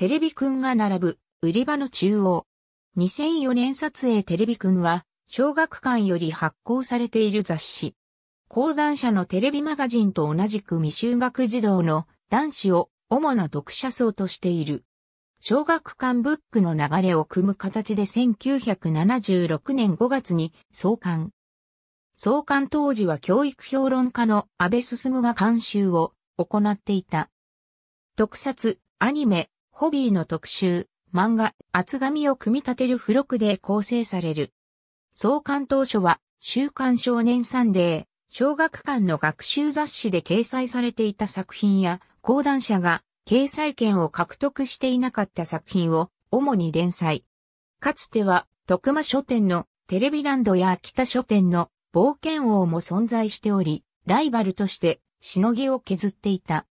テレビくんが並ぶ、売り場の中央。2004年撮影テレビくんは、小学館より発行されている雑誌。講談社のテレビマガジンと同じく未就学児童の男子を主な読者層としている。小学館ブックの流れを組む形で1976年5月に創刊。創刊当時は教育評論家の安倍進が監修を行っていた。特撮、アニメ、ホビーの特集、漫画、厚紙を組み立てる付録で構成される。創刊当初は、週刊少年サンデー、小学館の学習雑誌で掲載されていた作品や、講談社が掲載権を獲得していなかった作品を主に連載。かつては、徳間書店のテレビランドや秋田書店の冒険王も存在しており、ライバルとしてしのぎを削っていた。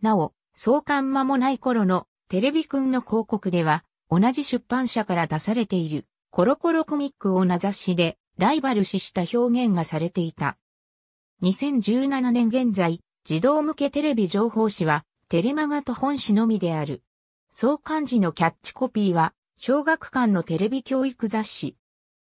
なお、創刊間もない頃のテレビくんの広告では、同じ出版社から出されている、コロコロコミックを名指しで、ライバル視した表現がされていた。2017年現在、児童向けテレビ情報誌は、テレマガと本誌のみである。創刊時のキャッチコピーは、小学館のテレビ教育雑誌。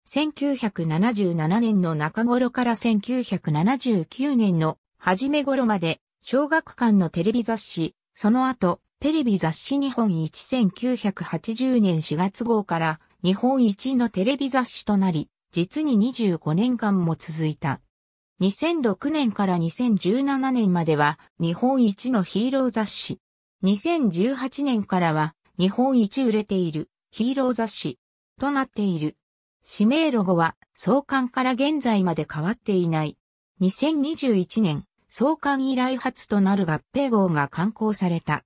1977年の中頃から1979年の初め頃まで、小学館のテレビ雑誌、その後、テレビ雑誌日本一1980年4月号から日本一のテレビ雑誌となり、実に25年間も続いた。2006年から2017年までは日本一のヒーロー雑誌。2018年からは日本一売れているヒーロー雑誌となっている。指名ロゴは創刊から現在まで変わっていない。2021年創刊以来初となる合併号が刊行された。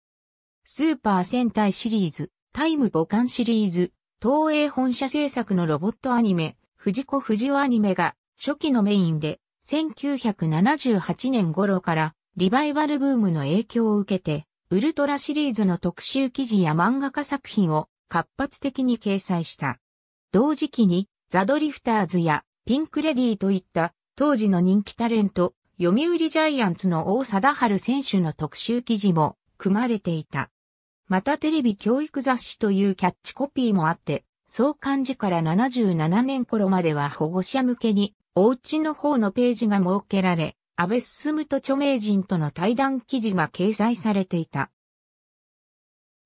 スーパー戦隊シリーズ、タイム母艦シリーズ、東映本社制作のロボットアニメ、藤子不二雄アニメが初期のメインで、1978年頃からリバイバルブームの影響を受けて、ウルトラシリーズの特集記事や漫画化作品を活発的に掲載した。同時期にザ・ドリフターズやピンク・レディーといった当時の人気タレント、読売ジャイアンツの大貞治選手の特集記事も組まれていた。またテレビ教育雑誌というキャッチコピーもあって、創刊時から77年頃までは保護者向けに、おうちの方のページが設けられ、安倍進と著名人との対談記事が掲載されていた。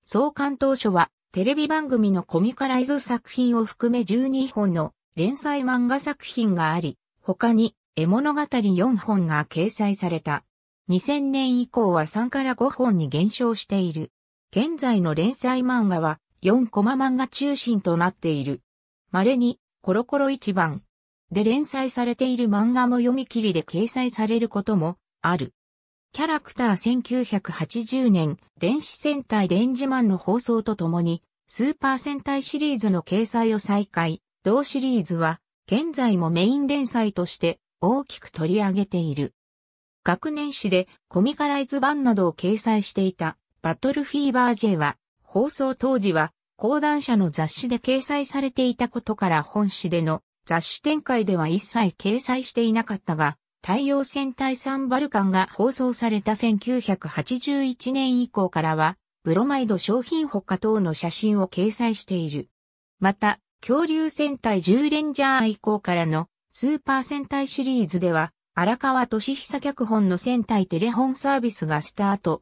創刊当初は、テレビ番組のコミカライズ作品を含め12本の連載漫画作品があり、他に絵物語4本が掲載された。2000年以降は3から5本に減少している。現在の連載漫画は4コマ漫画中心となっている。稀にコロコロ一番で連載されている漫画も読み切りで掲載されることもある。キャラクター1980年電子戦隊電磁マンの放送とともにスーパー戦隊シリーズの掲載を再開。同シリーズは現在もメイン連載として大きく取り上げている。学年誌でコミカライズ版などを掲載していたバトルフィーバー J は、放送当時は、講談社の雑誌で掲載されていたことから本誌での雑誌展開では一切掲載していなかったが、太陽戦隊サンバルカンが放送された1981年以降からは、ブロマイド商品他等の写真を掲載している。また、恐竜戦隊10レンジャー以降からのスーパー戦隊シリーズでは、荒川俊久脚本の戦隊テレホンサービスがスタート。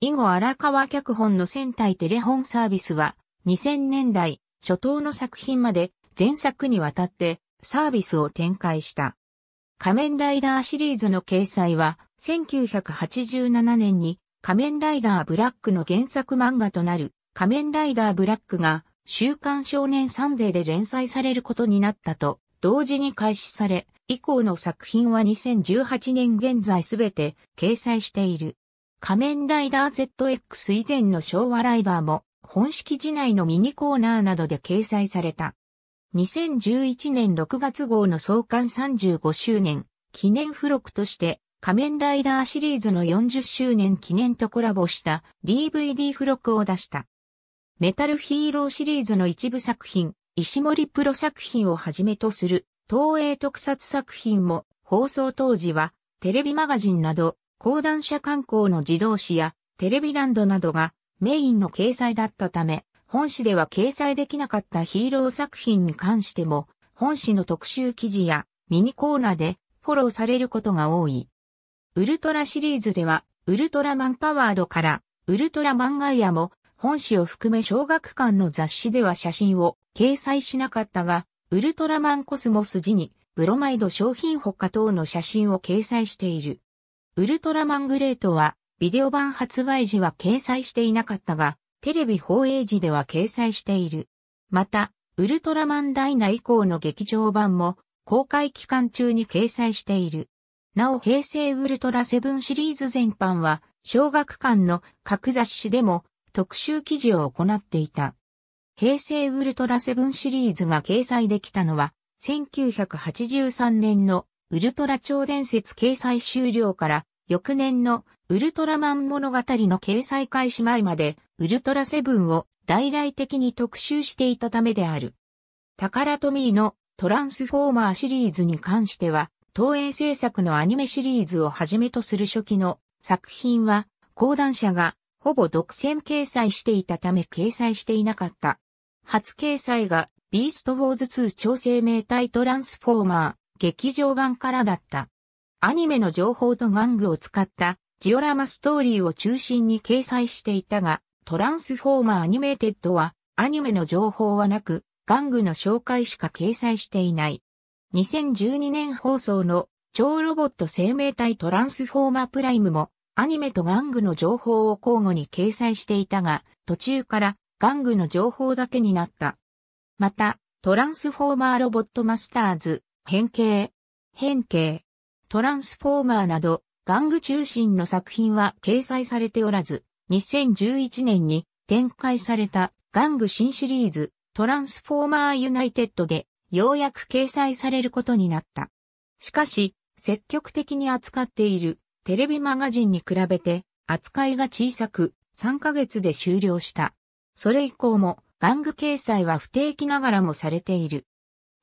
以後荒川脚本の戦隊テレホンサービスは、2000年代初頭の作品まで前作にわたってサービスを展開した。仮面ライダーシリーズの掲載は、1987年に仮面ライダーブラックの原作漫画となる仮面ライダーブラックが週刊少年サンデーで連載されることになったと同時に開始され、以降の作品は2018年現在すべて掲載している。仮面ライダー ZX 以前の昭和ライダーも本式時内のミニコーナーなどで掲載された。2011年6月号の創刊35周年記念付録として仮面ライダーシリーズの40周年記念とコラボした DVD 付録を出した。メタルヒーローシリーズの一部作品、石森プロ作品をはじめとする東映特撮作品も放送当時はテレビマガジンなど講談社観光の自動誌やテレビランドなどがメインの掲載だったため、本誌では掲載できなかったヒーロー作品に関しても、本誌の特集記事やミニコーナーでフォローされることが多い。ウルトラシリーズでは、ウルトラマンパワードから、ウルトラマンガイアも、本誌を含め小学館の雑誌では写真を掲載しなかったが、ウルトラマンコスモス時に、ブロマイド商品他等の写真を掲載している。ウルトラマングレートは、ビデオ版発売時は掲載していなかったが、テレビ放映時では掲載している。また、ウルトラマンダイナ以降の劇場版も、公開期間中に掲載している。なお平成ウルトラセブンシリーズ全般は、小学館の各雑誌でも特集記事を行っていた。平成ウルトラセブンシリーズが掲載できたのは、1983年のウルトラ超伝説掲載終了から翌年のウルトラマン物語の掲載開始前までウルトラセブンを大々的に特集していたためである。タカラトミーのトランスフォーマーシリーズに関しては、東映制作のアニメシリーズをはじめとする初期の作品は、講談社がほぼ独占掲載していたため掲載していなかった。初掲載がビーストウォーズ2超生命体トランスフォーマー。劇場版からだった。アニメの情報と玩具を使ったジオラマストーリーを中心に掲載していたが、トランスフォーマーアニメーテッドはアニメの情報はなく、玩具の紹介しか掲載していない。2012年放送の超ロボット生命体トランスフォーマープライムもアニメと玩具の情報を交互に掲載していたが、途中から玩具の情報だけになった。また、トランスフォーマーロボットマスターズ変形、変形、トランスフォーマーなど、玩具中心の作品は掲載されておらず、2011年に展開された玩具新シリーズ、トランスフォーマーユナイテッドで、ようやく掲載されることになった。しかし、積極的に扱っているテレビマガジンに比べて扱いが小さく3ヶ月で終了した。それ以降も玩具掲載は不定期ながらもされている。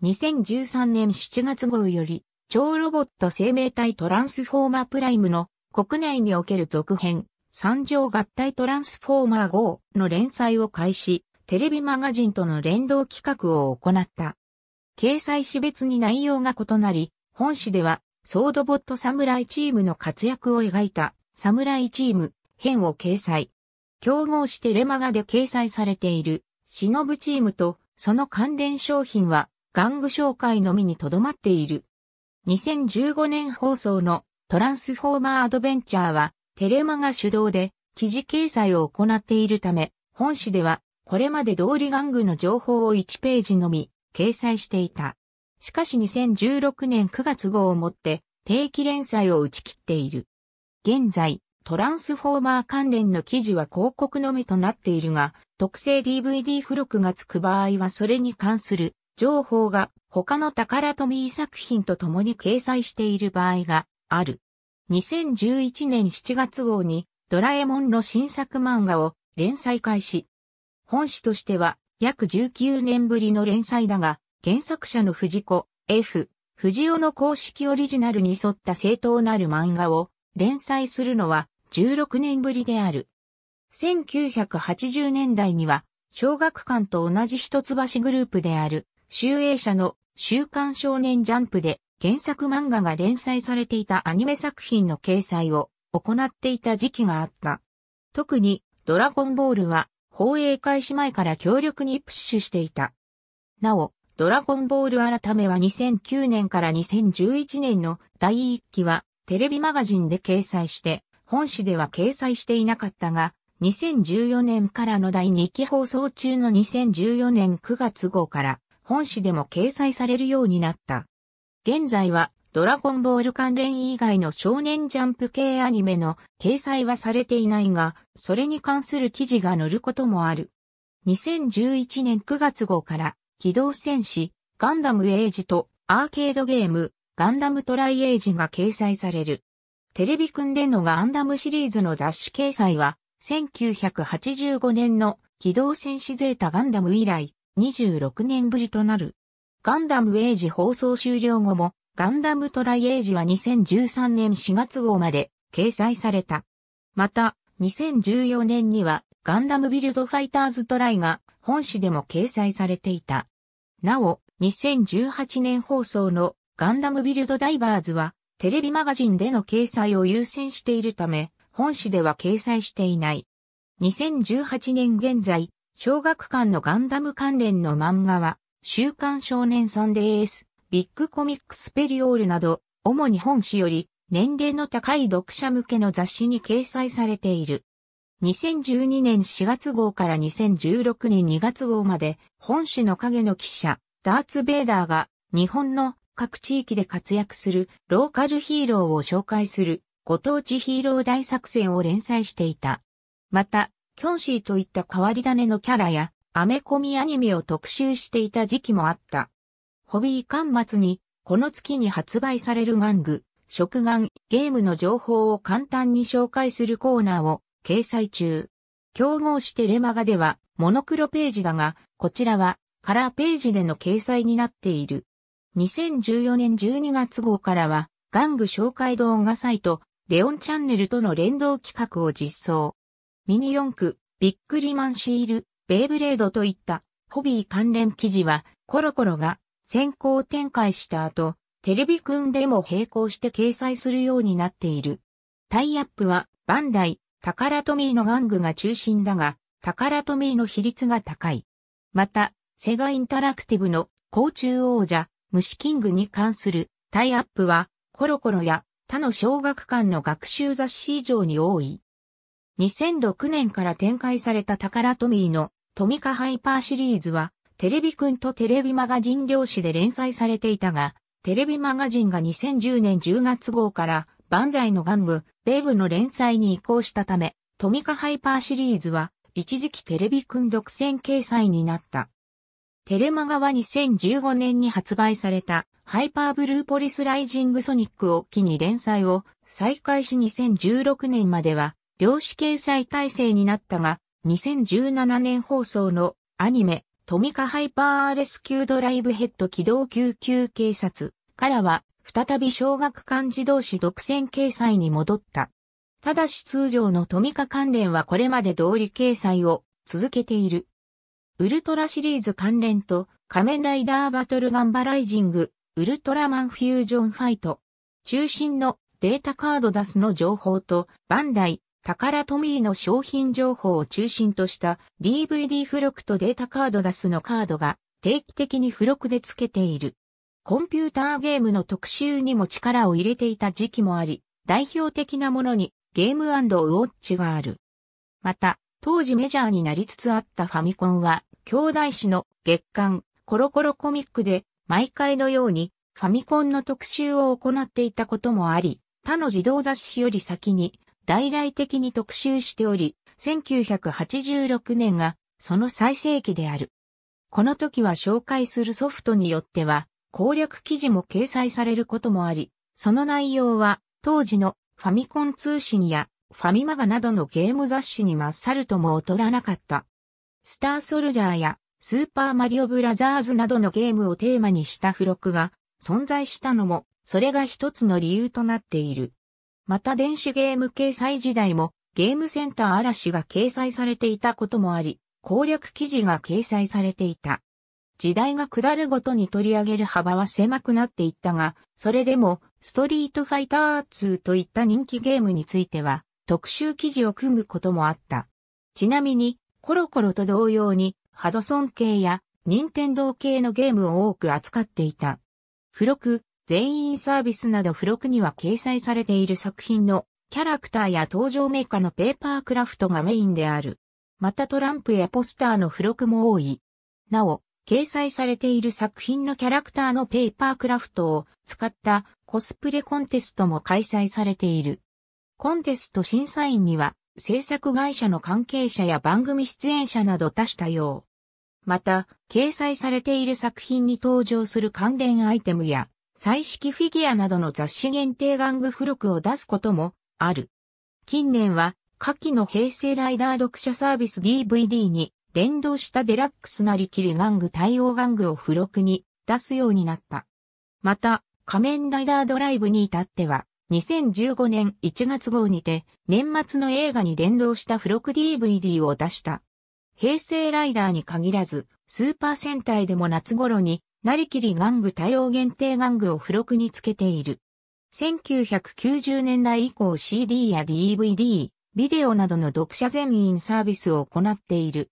2013年7月号より、超ロボット生命体トランスフォーマープライムの国内における続編、三条合体トランスフォーマー号の連載を開始、テレビマガジンとの連動企画を行った。掲載誌別に内容が異なり、本誌では、ソードボット侍チームの活躍を描いた、侍チーム編を掲載。競合してレマガで掲載されている、忍チームと、その関連商品は、玩具紹介のみにとどまっている。2015年放送のトランスフォーマーアドベンチャーはテレマが主導で記事掲載を行っているため、本誌ではこれまで通り玩具の情報を1ページのみ掲載していた。しかし2016年9月号をもって定期連載を打ち切っている。現在、トランスフォーマー関連の記事は広告のみとなっているが、特製 DVD 付録が付く場合はそれに関する情報が他の宝富作品と共に掲載している場合がある。2011年7月号にドラえもんの新作漫画を連載開始。本誌としては約19年ぶりの連載だが、原作者の藤子 F、藤尾の公式オリジナルに沿った正当なる漫画を連載するのは16年ぶりである。1980年代には小学館と同じ一橋グループである集英社の週刊少年ジャンプで原作漫画が連載されていたアニメ作品の掲載を行っていた時期があった。特にドラゴンボールは放映開始前から強力にプッシュしていた。なお、ドラゴンボール改めは2009年から2011年の第1期はテレビマガジンで掲載して、本誌では掲載していなかったが、2014年からの第2期放送中の2014年9月号から本誌でも掲載されるようになった。現在は、ドラゴンボール関連以外の少年ジャンプ系アニメの掲載はされていないが、それに関する記事が載ることもある。2011年9月号から、機動戦士、ガンダムエイジとアーケードゲーム、ガンダムトライエイジが掲載される。テレビくんでのガンダムシリーズの雑誌掲載は、1985年の機動戦士ゼータガンダム以来、26年ぶりとなる。ガンダムエイジ放送終了後も、ガンダムトライエイジは2013年4月号まで掲載された。また、2014年にはガンダムビルドファイターズトライが本誌でも掲載されていた。なお、2018年放送のガンダムビルドダイバーズはテレビマガジンでの掲載を優先しているため、本誌では掲載していない。2018年現在、小学館のガンダム関連の漫画は、週刊少年サンデース、ビッグコミックスペリオールなど、主に本誌より、年齢の高い読者向けの雑誌に掲載されている。2012年4月号から2016年2月号まで、本誌の影の記者、ダーツ・ベイダーが、日本の各地域で活躍するローカルヒーローを紹介する、ご当地ヒーロー大作戦を連載していた。また、キョンシーといった変わり種のキャラや、アメコミアニメを特集していた時期もあった。ホビー巻末に、この月に発売される玩具、食玩、ゲームの情報を簡単に紹介するコーナーを掲載中。競合してレマガでは、モノクロページだが、こちらはカラーページでの掲載になっている。2014年12月号からは、玩具紹介動画サイト、レオンチャンネルとの連動企画を実装。ミニ四駆、ビックリマンシール、ベイブレードといったホビー関連記事はコロコロが先行展開した後、テレビくんでも並行して掲載するようになっている。タイアップはバンダイ、タカラトミーの玩具が中心だが、タカラトミーの比率が高い。また、セガインタラクティブの甲虫王者、虫キングに関するタイアップはコロコロや他の小学館の学習雑誌以上に多い。2006年から展開されたタカラトミーのトミカハイパーシリーズは、テレビくんとテレビマガジン両紙で連載されていたが、テレビマガジンが2010年10月号からバンダイの玩具、ベーブの連載に移行したため、トミカハイパーシリーズは一時期テレビくん独占掲載になった。テレマガは2015年に発売されたハイパーブルーポリスライジングソニックを機に連載を再開し2016年までは量子掲載体制になったが、2017年放送のアニメ、トミカハイパーレスキュードライブヘッド機動救急警察からは、再び小学館児童誌独占掲載に戻った。ただし通常のトミカ関連はこれまで通り掲載を続けている。ウルトラシリーズ関連と仮面ライダーバトルガンバライジング、ウルトラマンフュージョンファイト、中心のデータカードダスの情報とバンダイ、タカラトミーの商品情報を中心とした DVD 付録とデータカードダスのカードが定期的に付録で付けている。コンピューターゲームの特集にも力を入れていた時期もあり、代表的なものにゲームウォッチがある。また、当時メジャーになりつつあったファミコンは、兄弟子の月刊コロコロコミックで毎回のようにファミコンの特集を行っていたこともあり、他の児童雑誌より先に大々的に特集しており、1986年がその最盛期である。この時は紹介するソフトによっては攻略記事も掲載されることもあり、その内容は当時のファミコン通信やファミマガなどのゲーム雑誌にまっさるとも劣らなかった。スターソルジャーやスーパーマリオブラザーズなどのゲームをテーマにした付録が存在したのも、それが一つの理由となっている。また電子ゲーム掲載時代もゲームセンター嵐が掲載されていたこともあり、攻略記事が掲載されていた。時代が下るごとに取り上げる幅は狭くなっていったが、それでも、ストリートファイター2といった人気ゲームについては、特集記事を組むこともあった。ちなみに、コロコロと同様に、ハドソン系や、任天堂系のゲームを多く扱っていた。付録、全員サービスなど付録には掲載されている作品のキャラクターや登場メーカーのペーパークラフトがメインである。またトランプやポスターの付録も多い。なお、掲載されている作品のキャラクターのペーパークラフトを使ったコスプレコンテストも開催されている。コンテスト審査員には制作会社の関係者や番組出演者など多種多様。また、掲載されている作品に登場する関連アイテムや彩色フィギュアなどの雑誌限定玩具付録を出すこともある。近年は、下記の平成ライダー読者サービス DVD に連動したデラックスなりきり玩具対応玩具を付録に出すようになった。また、仮面ライダードライブに至っては、2015年1月号にて、年末の映画に連動した付録 DVD を出した。平成ライダーに限らず、スーパー戦隊でも夏頃になりきり玩具多様限定玩具を付録につけている。1990年代以降 CD や DVD、ビデオなどの読者全員サービスを行っている。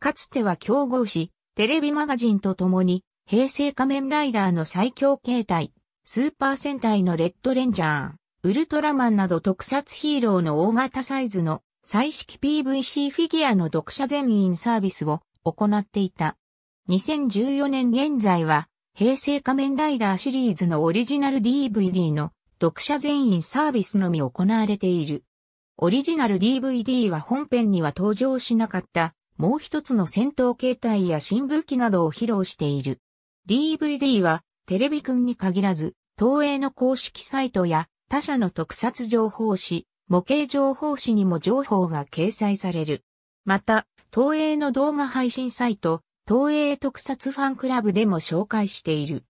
かつては競合誌、テレビマガジンとともに、平成仮面ライダーの最強形態、スーパー戦隊のレッドレンジャー、ウルトラマンなど特撮ヒーローの大型サイズの彩色 PVC フィギュアの読者全員サービスを行っていた。2014年現在は、平成仮面ライダーシリーズのオリジナル DVD の読者全員サービスのみ行われている。オリジナル DVD は本編には登場しなかったもう一つの戦闘形態や新武器などを披露している。DVD はテレビくんに限らず東映の公式サイトや他社の特撮情報誌、模型情報誌にも情報が掲載される。また、東映の動画配信サイト、東映特撮ファンクラブでも紹介している。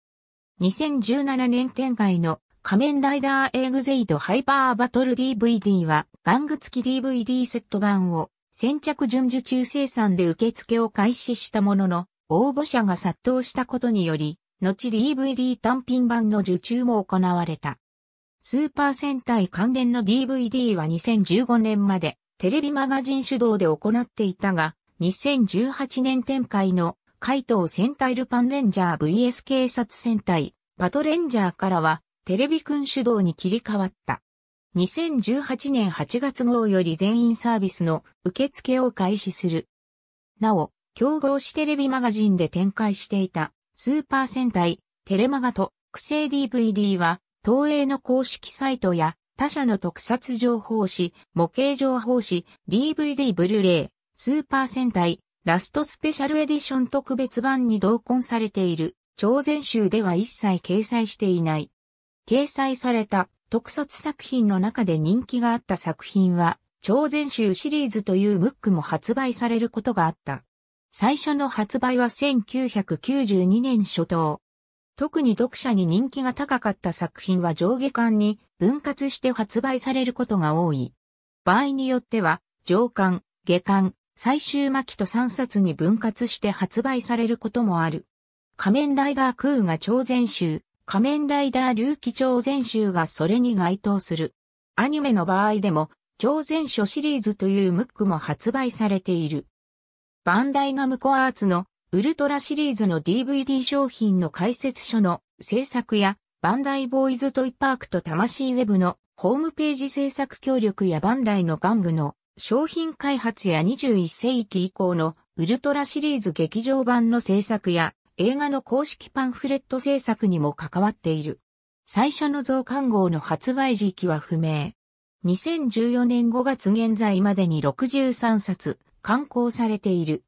2017年展開の仮面ライダーエグゼイドハイパーバトル DVD は、玩具付き DVD セット版を先着順受注生産で受付を開始したものの、応募者が殺到したことにより、後 DVD 単品版の受注も行われた。スーパー戦隊関連の DVD は2015年までテレビマガジン主導で行っていたが、2018年展開の怪盗戦隊ルパンレンジャー VS 警察戦隊パトレンジャーからはテレビ君主導に切り替わった。2018年8月号より全員サービスの受付を開始する。なお、競合しテレビマガジンで展開していたスーパー戦隊テレマガと育成 DVD は東映の公式サイトや他社の特撮情報誌、模型情報誌、DVD ブルーレイ、スーパー戦隊、ラストスペシャルエディション特別版に同梱されている、超前集では一切掲載していない。掲載された特撮作品の中で人気があった作品は、超前集シリーズというムックも発売されることがあった。最初の発売は1992年初頭。特に読者に人気が高かった作品は上下巻に分割して発売されることが多い。場合によっては、上巻、下巻、最終巻と3冊に分割して発売されることもある。仮面ライダー空が超全集、仮面ライダー竜気超全集がそれに該当する。アニメの場合でも、超全書シリーズというムックも発売されている。バンダイナムコアーツのウルトラシリーズの DVD 商品の解説書の制作や、バンダイボーイズトイパークと魂ウェブのホームページ制作協力やバンダイの玩具の商品開発や21世紀以降のウルトラシリーズ劇場版の制作や映画の公式パンフレット制作にも関わっている。最初の増刊号の発売時期は不明。2014年5月現在までに63冊刊行されている。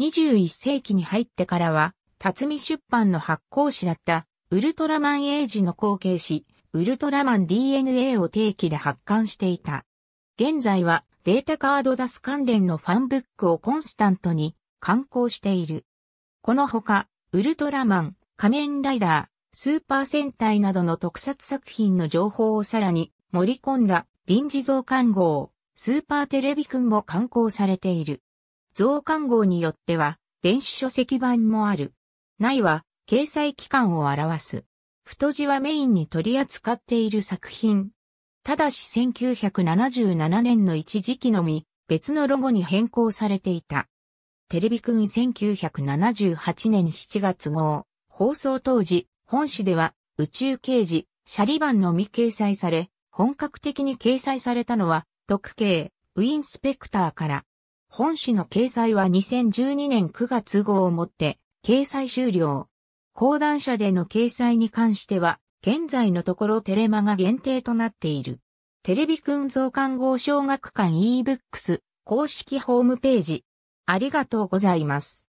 21世紀に入ってからは、辰巳出版の発行誌だったウルトラマンエイジの後継誌、ウルトラマン DNA を定期で発刊していた。現在はデータカードダス関連のファンブックをコンスタントに刊行している。このほか、ウルトラマン、仮面ライダー、スーパー戦隊などの特撮作品の情報をさらに盛り込んだ臨時増刊号、スーパーテレビくんも刊行されている。増刊号によっては、電子書籍版もある。ないは、掲載期間を表す。太字はメインに取り扱っている作品、ただし1977年の一時期のみ、別のロゴに変更されていた。テレビくん1978年7月号、放送当時、本誌では、宇宙刑事、シャリバンのみ掲載され、本格的に掲載されたのは、特警、ウィンスペクターから。本誌の掲載は2012年9月号をもって、掲載終了。講談社での掲載に関しては、現在のところテレマが限定となっている。テレビくん増刊号小学館 ebooks 公式ホームページ。ありがとうございます。